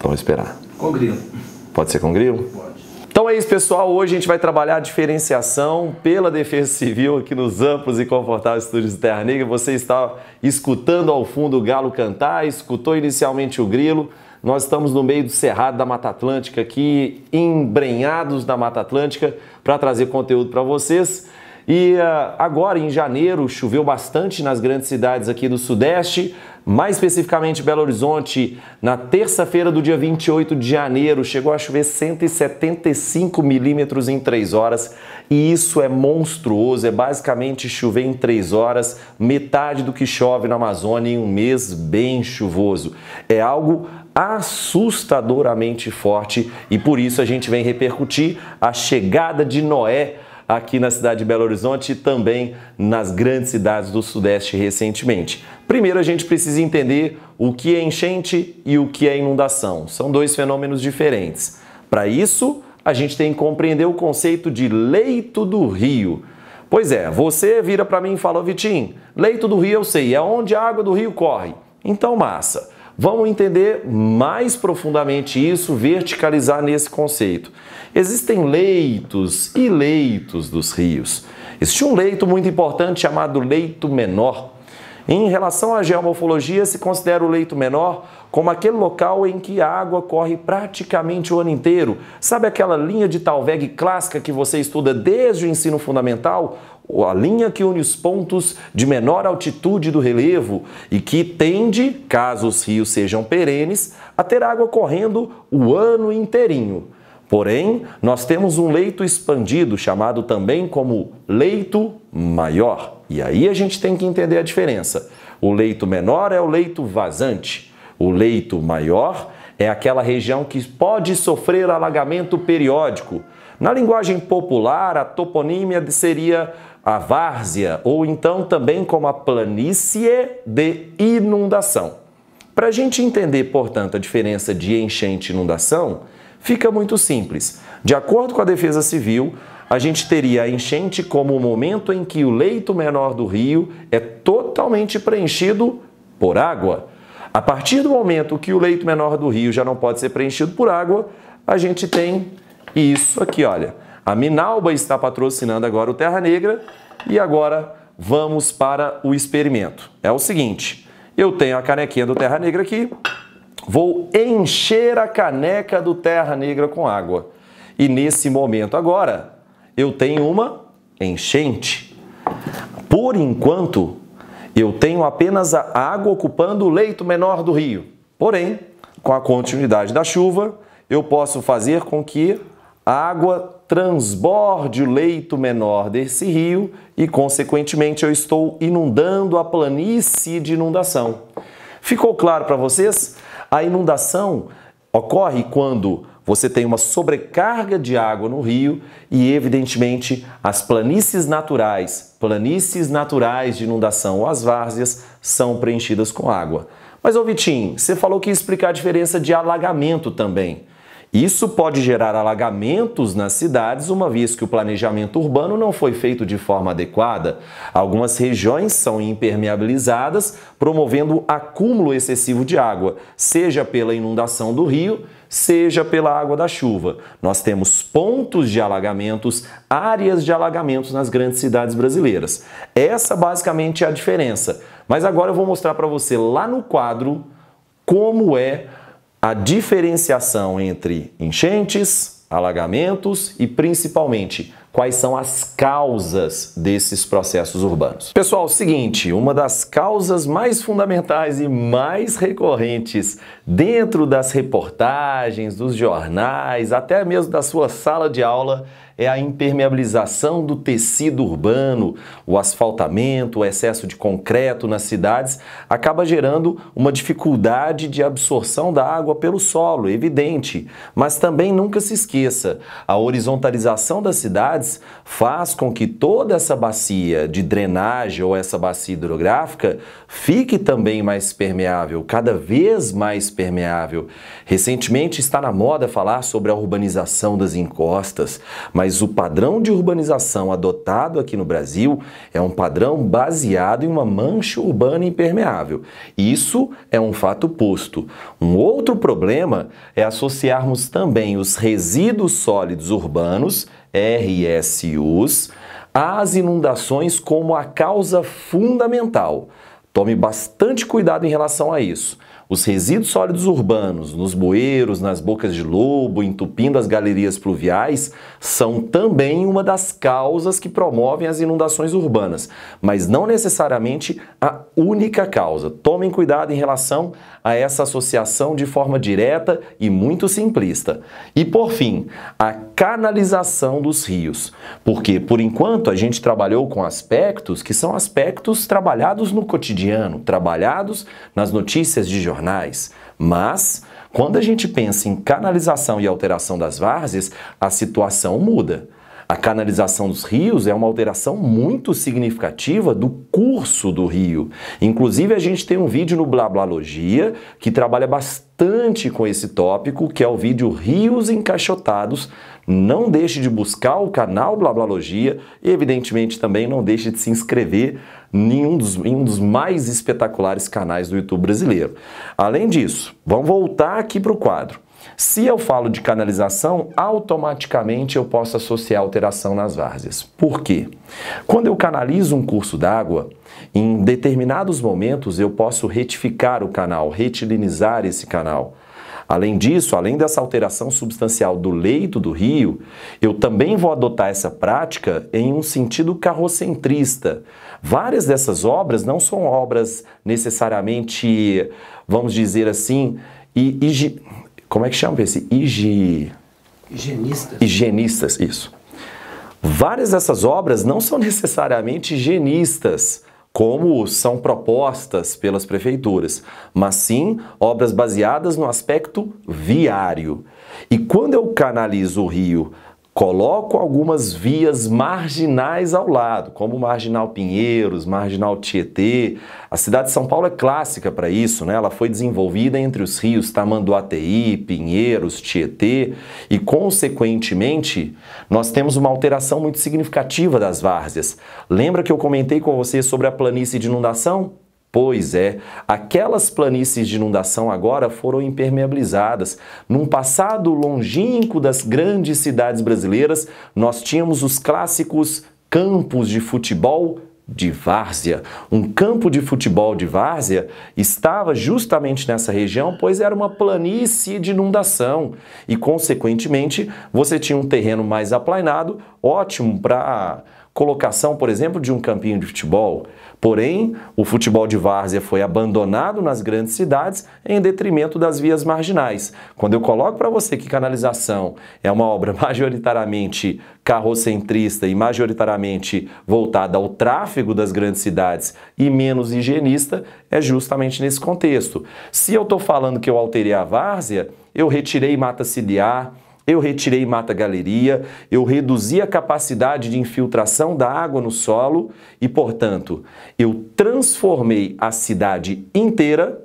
Vamos esperar. Com grilo. Pode ser com grilo? Pode. Então é isso, pessoal. Hoje a gente vai trabalhar a diferenciação pela Defesa Civil aqui nos amplos e confortáveis estúdios de Terra Negra. Você está escutando ao fundo o galo cantar, escutou inicialmente o grilo. Nós estamos no meio do cerrado da Mata Atlântica aqui, embrenhados da Mata Atlântica, para trazer conteúdo para vocês. E uh, agora, em janeiro, choveu bastante nas grandes cidades aqui do Sudeste, mais especificamente Belo Horizonte. Na terça-feira do dia 28 de janeiro, chegou a chover 175 milímetros em 3 horas. E isso é monstruoso, é basicamente chover em 3 horas, metade do que chove na Amazônia em um mês bem chuvoso. É algo assustadoramente forte e por isso a gente vem repercutir a chegada de Noé aqui na cidade de Belo Horizonte e também nas grandes cidades do Sudeste recentemente. Primeiro, a gente precisa entender o que é enchente e o que é inundação. São dois fenômenos diferentes. Para isso, a gente tem que compreender o conceito de leito do rio. Pois é, você vira para mim e fala, Vitinho, leito do rio eu sei, é onde a água do rio corre. Então, massa. Vamos entender mais profundamente isso, verticalizar nesse conceito. Existem leitos e leitos dos rios. Existe um leito muito importante chamado leito menor. Em relação à geomorfologia, se considera o leito menor como aquele local em que a água corre praticamente o ano inteiro. Sabe aquela linha de Talveg clássica que você estuda desde o ensino fundamental? a linha que une os pontos de menor altitude do relevo e que tende, caso os rios sejam perenes, a ter água correndo o ano inteirinho. Porém, nós temos um leito expandido, chamado também como leito maior. E aí a gente tem que entender a diferença. O leito menor é o leito vazante. O leito maior é aquela região que pode sofrer alagamento periódico. Na linguagem popular, a toponímia seria a várzea ou então também como a planície de inundação. Para a gente entender, portanto, a diferença de enchente e inundação, fica muito simples. De acordo com a Defesa Civil, a gente teria a enchente como o momento em que o leito menor do rio é totalmente preenchido por água. A partir do momento que o leito menor do rio já não pode ser preenchido por água, a gente tem isso aqui, olha. A Minalba está patrocinando agora o Terra Negra e agora vamos para o experimento. É o seguinte, eu tenho a canequinha do Terra Negra aqui, vou encher a caneca do Terra Negra com água. E nesse momento agora, eu tenho uma enchente. Por enquanto, eu tenho apenas a água ocupando o leito menor do rio. Porém, com a continuidade da chuva, eu posso fazer com que a água transborde o leito menor desse rio e, consequentemente, eu estou inundando a planície de inundação. Ficou claro para vocês? A inundação ocorre quando você tem uma sobrecarga de água no rio e, evidentemente, as planícies naturais, planícies naturais de inundação ou as várzeas são preenchidas com água. Mas, ô Vitinho, você falou que ia explicar a diferença de alagamento também. Isso pode gerar alagamentos nas cidades, uma vez que o planejamento urbano não foi feito de forma adequada. Algumas regiões são impermeabilizadas, promovendo acúmulo excessivo de água, seja pela inundação do rio, seja pela água da chuva. Nós temos pontos de alagamentos, áreas de alagamentos nas grandes cidades brasileiras. Essa basicamente é a diferença. Mas agora eu vou mostrar para você lá no quadro como é a diferenciação entre enchentes, alagamentos e principalmente quais são as causas desses processos urbanos. Pessoal, é seguinte, uma das causas mais fundamentais e mais recorrentes dentro das reportagens, dos jornais, até mesmo da sua sala de aula é a impermeabilização do tecido urbano, o asfaltamento, o excesso de concreto nas cidades acaba gerando uma dificuldade de absorção da água pelo solo, é evidente. Mas também nunca se esqueça, a horizontalização das cidades faz com que toda essa bacia de drenagem ou essa bacia hidrográfica fique também mais permeável, cada vez mais permeável. Recentemente está na moda falar sobre a urbanização das encostas, mas mas o padrão de urbanização adotado aqui no Brasil é um padrão baseado em uma mancha urbana impermeável. Isso é um fato posto. Um outro problema é associarmos também os resíduos sólidos urbanos, RSUs, às inundações como a causa fundamental. Tome bastante cuidado em relação a isso. Os resíduos sólidos urbanos, nos bueiros, nas bocas de lobo, entupindo as galerias pluviais, são também uma das causas que promovem as inundações urbanas, mas não necessariamente a única causa. Tomem cuidado em relação a essa associação de forma direta e muito simplista. E por fim, a canalização dos rios, porque por enquanto a gente trabalhou com aspectos que são aspectos trabalhados no cotidiano, trabalhados nas notícias de jornais, mas quando a gente pensa em canalização e alteração das várzeas, a situação muda. A canalização dos rios é uma alteração muito significativa do curso do rio. Inclusive, a gente tem um vídeo no Blablalogia que trabalha bastante com esse tópico, que é o vídeo Rios Encaixotados. Não deixe de buscar o canal Blablalogia e, evidentemente, também não deixe de se inscrever em um, dos, em um dos mais espetaculares canais do YouTube brasileiro. Além disso, vamos voltar aqui para o quadro. Se eu falo de canalização, automaticamente eu posso associar alteração nas várzeas. Por quê? Quando eu canalizo um curso d'água, em determinados momentos eu posso retificar o canal, retilinizar esse canal. Além disso, além dessa alteração substancial do leito do rio, eu também vou adotar essa prática em um sentido carrocentrista. Várias dessas obras não são obras necessariamente, vamos dizer assim, e, e como é que chama esse? Higi... Higienistas. Higienistas, isso. Várias dessas obras não são necessariamente higienistas, como são propostas pelas prefeituras, mas sim obras baseadas no aspecto viário. E quando eu canalizo o rio Coloco algumas vias marginais ao lado, como Marginal Pinheiros, Marginal Tietê. A cidade de São Paulo é clássica para isso, né? Ela foi desenvolvida entre os rios Tamanduateí, Pinheiros, Tietê e, consequentemente, nós temos uma alteração muito significativa das várzeas. Lembra que eu comentei com você sobre a planície de inundação? Pois é, aquelas planícies de inundação agora foram impermeabilizadas. Num passado longínquo das grandes cidades brasileiras, nós tínhamos os clássicos campos de futebol de várzea. Um campo de futebol de várzea estava justamente nessa região, pois era uma planície de inundação e, consequentemente, você tinha um terreno mais aplainado ótimo para colocação, por exemplo, de um campinho de futebol. Porém, o futebol de várzea foi abandonado nas grandes cidades em detrimento das vias marginais. Quando eu coloco para você que canalização é uma obra majoritariamente carrocentrista e majoritariamente voltada ao tráfego das grandes cidades e menos higienista, é justamente nesse contexto. Se eu estou falando que eu alterei a várzea, eu retirei mata ciliar, eu retirei mata galeria, eu reduzi a capacidade de infiltração da água no solo e, portanto, eu transformei a cidade inteira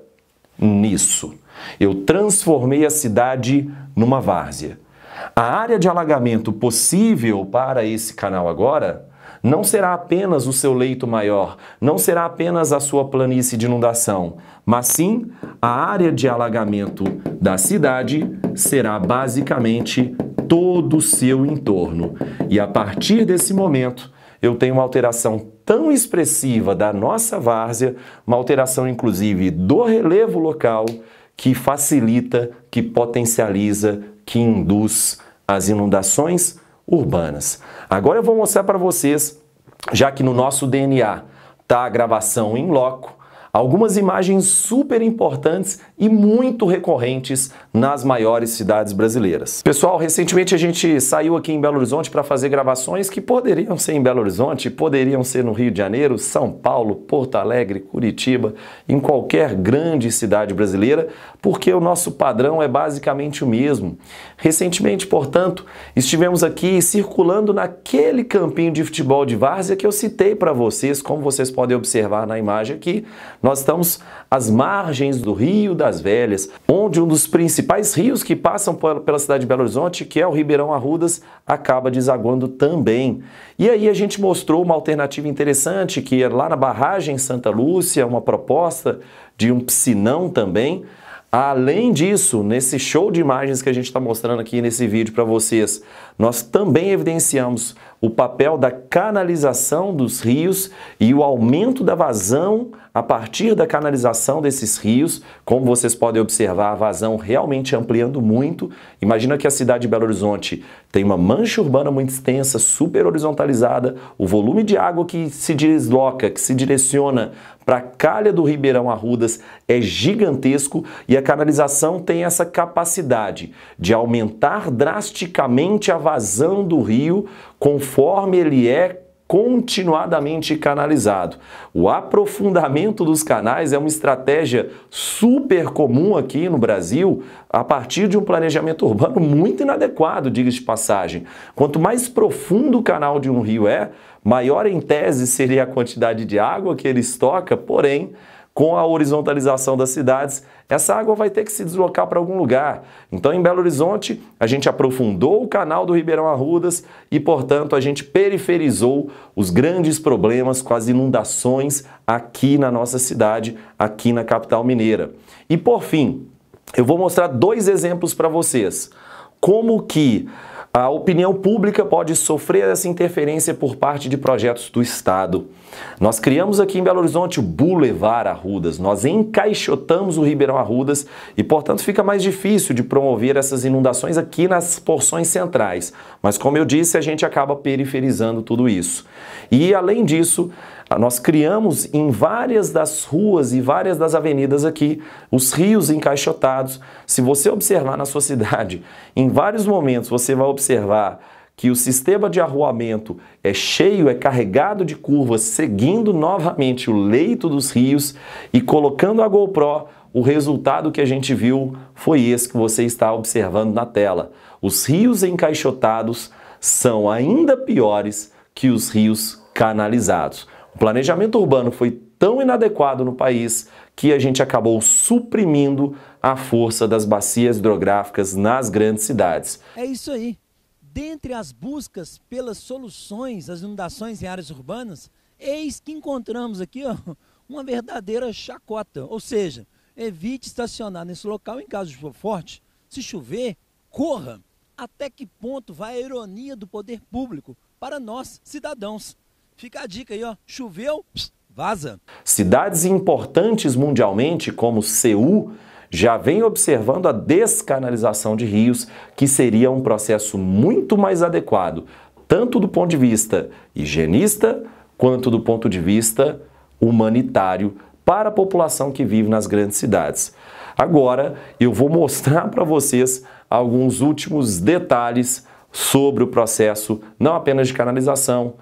nisso. Eu transformei a cidade numa várzea. A área de alagamento possível para esse canal agora não será apenas o seu leito maior, não será apenas a sua planície de inundação, mas sim a área de alagamento da cidade será basicamente todo o seu entorno. E a partir desse momento, eu tenho uma alteração tão expressiva da nossa várzea, uma alteração inclusive do relevo local, que facilita, que potencializa, que induz as inundações urbanas. Agora eu vou mostrar para vocês, já que no nosso DNA está a gravação em loco, Algumas imagens super importantes e muito recorrentes nas maiores cidades brasileiras. Pessoal, recentemente a gente saiu aqui em Belo Horizonte para fazer gravações que poderiam ser em Belo Horizonte, poderiam ser no Rio de Janeiro, São Paulo, Porto Alegre, Curitiba, em qualquer grande cidade brasileira, porque o nosso padrão é basicamente o mesmo. Recentemente, portanto, estivemos aqui circulando naquele campinho de futebol de várzea que eu citei para vocês, como vocês podem observar na imagem aqui, nós estamos às margens do Rio das Velhas, onde um dos principais rios que passam pela cidade de Belo Horizonte, que é o Ribeirão Arrudas, acaba desaguando também. E aí a gente mostrou uma alternativa interessante, que é lá na barragem Santa Lúcia, uma proposta de um piscinão também, Além disso, nesse show de imagens que a gente está mostrando aqui nesse vídeo para vocês, nós também evidenciamos o papel da canalização dos rios e o aumento da vazão a partir da canalização desses rios. Como vocês podem observar, a vazão realmente ampliando muito. Imagina que a cidade de Belo Horizonte tem uma mancha urbana muito extensa, super horizontalizada. O volume de água que se desloca, que se direciona para a calha do Ribeirão Arrudas é gigantesco e a canalização tem essa capacidade de aumentar drasticamente a vazão do rio conforme conforme ele é continuadamente canalizado. O aprofundamento dos canais é uma estratégia super comum aqui no Brasil, a partir de um planejamento urbano muito inadequado, diga-se de passagem. Quanto mais profundo o canal de um rio é, maior em tese seria a quantidade de água que ele estoca, porém, com a horizontalização das cidades, essa água vai ter que se deslocar para algum lugar. Então, em Belo Horizonte, a gente aprofundou o canal do Ribeirão Arrudas e, portanto, a gente periferizou os grandes problemas com as inundações aqui na nossa cidade, aqui na capital mineira. E, por fim, eu vou mostrar dois exemplos para vocês. Como que a opinião pública pode sofrer essa interferência por parte de projetos do Estado. Nós criamos aqui em Belo Horizonte o Boulevard Arrudas, nós encaixotamos o Ribeirão Arrudas e, portanto, fica mais difícil de promover essas inundações aqui nas porções centrais. Mas, como eu disse, a gente acaba periferizando tudo isso. E, além disso, ah, nós criamos em várias das ruas e várias das avenidas aqui os rios encaixotados. Se você observar na sua cidade, em vários momentos você vai observar que o sistema de arruamento é cheio, é carregado de curvas, seguindo novamente o leito dos rios e colocando a GoPro, o resultado que a gente viu foi esse que você está observando na tela. Os rios encaixotados são ainda piores que os rios canalizados planejamento urbano foi tão inadequado no país que a gente acabou suprimindo a força das bacias hidrográficas nas grandes cidades. É isso aí. Dentre as buscas pelas soluções às inundações em áreas urbanas, eis que encontramos aqui ó, uma verdadeira chacota. Ou seja, evite estacionar nesse local em caso de chuva forte. Se chover, corra. Até que ponto vai a ironia do poder público para nós, cidadãos? Fica a dica aí, ó. Choveu, vaza. Cidades importantes mundialmente, como Seul, já vem observando a descanalização de rios, que seria um processo muito mais adequado, tanto do ponto de vista higienista quanto do ponto de vista humanitário para a população que vive nas grandes cidades. Agora eu vou mostrar para vocês alguns últimos detalhes sobre o processo não apenas de canalização,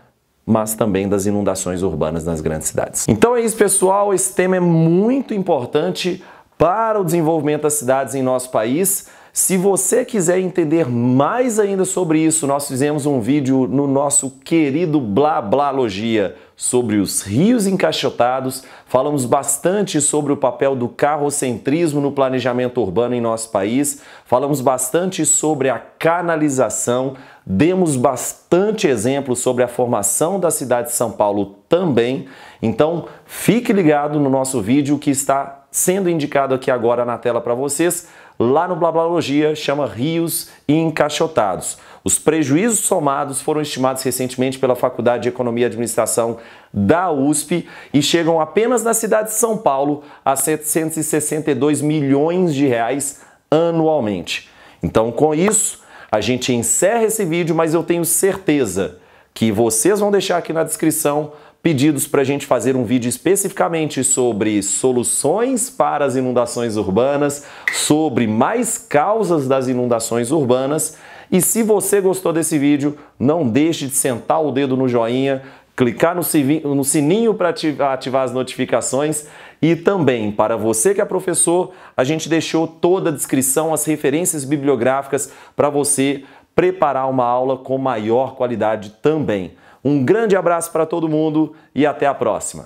mas também das inundações urbanas nas grandes cidades. Então é isso, pessoal. Esse tema é muito importante para o desenvolvimento das cidades em nosso país. Se você quiser entender mais ainda sobre isso, nós fizemos um vídeo no nosso querido Blá Blá Logia sobre os rios encaixotados, falamos bastante sobre o papel do carrocentrismo no planejamento urbano em nosso país, falamos bastante sobre a canalização, demos bastante exemplos sobre a formação da cidade de São Paulo também. Então, fique ligado no nosso vídeo que está sendo indicado aqui agora na tela para vocês lá no Blablalogia chama Rios Encaixotados. Os prejuízos somados foram estimados recentemente pela Faculdade de Economia e Administração da USP e chegam apenas na cidade de São Paulo a 762 milhões de reais anualmente. Então, com isso, a gente encerra esse vídeo, mas eu tenho certeza que vocês vão deixar aqui na descrição pedidos para a gente fazer um vídeo especificamente sobre soluções para as inundações urbanas, sobre mais causas das inundações urbanas. E se você gostou desse vídeo, não deixe de sentar o dedo no joinha, clicar no sininho para ativar as notificações e também, para você que é professor, a gente deixou toda a descrição, as referências bibliográficas para você preparar uma aula com maior qualidade também. Um grande abraço para todo mundo e até a próxima!